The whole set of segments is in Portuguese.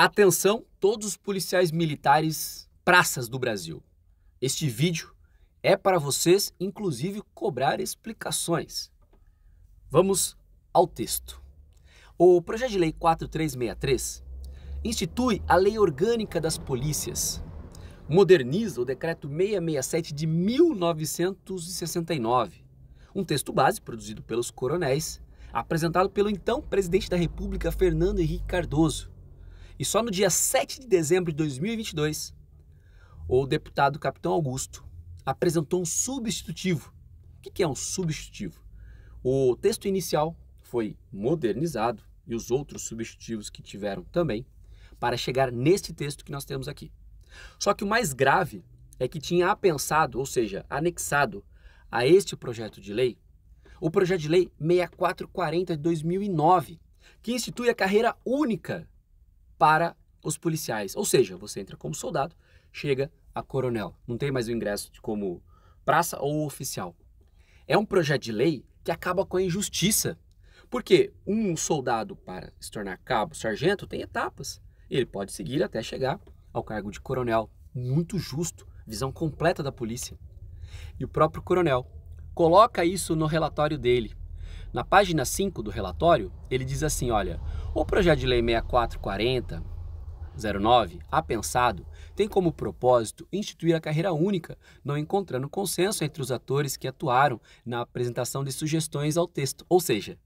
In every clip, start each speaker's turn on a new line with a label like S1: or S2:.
S1: Atenção, todos os policiais militares praças do Brasil. Este vídeo é para vocês, inclusive, cobrar explicações. Vamos ao texto. O projeto de lei 4363 institui a Lei Orgânica das Polícias, moderniza o decreto 667 de 1969, um texto base produzido pelos coronéis, apresentado pelo então presidente da República Fernando Henrique Cardoso e só no dia 7 de dezembro de 2022, o deputado Capitão Augusto apresentou um substitutivo. O que é um substitutivo? O texto inicial foi modernizado e os outros substitutivos que tiveram também para chegar neste texto que nós temos aqui. Só que o mais grave é que tinha apensado, ou seja, anexado a este projeto de lei, o projeto de lei 6440 de 2009, que institui a carreira única para os policiais. Ou seja, você entra como soldado, chega a coronel. Não tem mais o ingresso de como praça ou oficial. É um projeto de lei que acaba com a injustiça. Porque um soldado, para se tornar cabo, sargento, tem etapas. Ele pode seguir até chegar ao cargo de coronel. Muito justo, visão completa da polícia. E o próprio coronel coloca isso no relatório dele. Na página 5 do relatório, ele diz assim: olha, o projeto de lei 6440 09, apensado, tem como propósito instituir a carreira única, não encontrando consenso entre os atores que atuaram na apresentação de sugestões ao texto. Ou seja,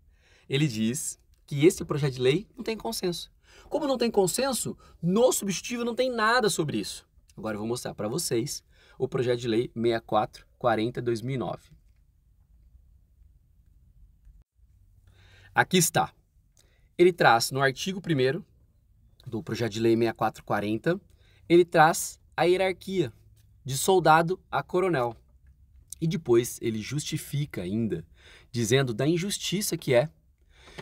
S1: ele diz que esse projeto de lei não tem consenso. Como não tem consenso, no substitutivo não tem nada sobre isso. Agora eu vou mostrar para vocês o projeto de lei 6440 2009. Aqui está. Ele traz no artigo 1 do projeto de lei 6440, ele traz a hierarquia de soldado a coronel. E depois ele justifica ainda, dizendo da injustiça que é.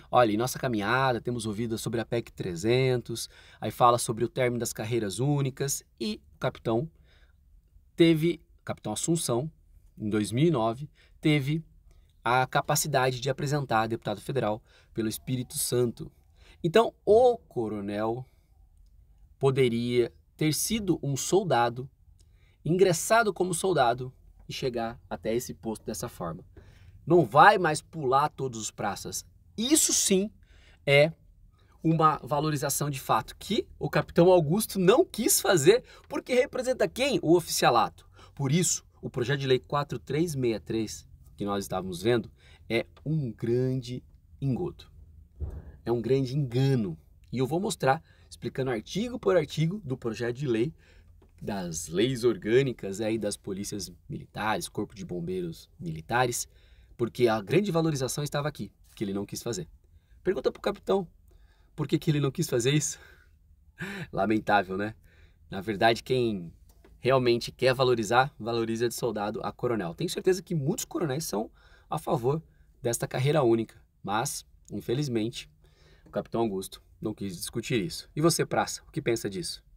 S1: Olha, em nossa caminhada temos ouvido sobre a PEC 300, aí fala sobre o término das carreiras únicas e o capitão teve, capitão Assunção, em 2009, teve a capacidade de apresentar deputado federal pelo Espírito Santo. Então, o coronel poderia ter sido um soldado, ingressado como soldado e chegar até esse posto dessa forma. Não vai mais pular todos os praças. Isso sim é uma valorização de fato que o capitão Augusto não quis fazer, porque representa quem? O oficialato. Por isso, o projeto de lei 4363 que nós estávamos vendo é um grande engodo. É um grande engano. E eu vou mostrar, explicando artigo por artigo do projeto de lei, das leis orgânicas aí das polícias militares, corpo de bombeiros militares, porque a grande valorização estava aqui, que ele não quis fazer. Pergunta para o capitão, por que, que ele não quis fazer isso? Lamentável, né? Na verdade, quem realmente quer valorizar, valoriza de soldado a coronel. Tenho certeza que muitos coronéis são a favor desta carreira única, mas, infelizmente, o capitão Augusto não quis discutir isso. E você, praça, o que pensa disso?